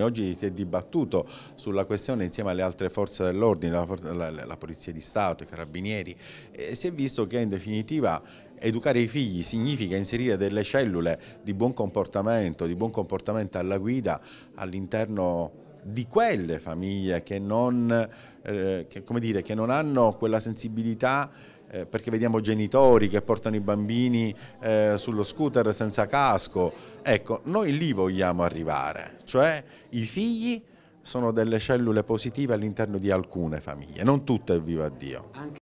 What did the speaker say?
Oggi si è dibattuto sulla questione insieme alle altre forze dell'ordine, la, la, la, Polizia di Stato, i Carabinieri, e si è visto che in definitiva educare i figli significa inserire delle cellule di buon comportamento, di buon comportamento alla guida all'interno di quelle famiglie che non, eh, che, dire, che non hanno quella sensibilità eh, perché vediamo genitori che portano i bambini eh, sullo scooter senza casco. Ecco, noi lì vogliamo arrivare, cioè i figli sono delle cellule positive all'interno di alcune famiglie, non tutte, viva Dio.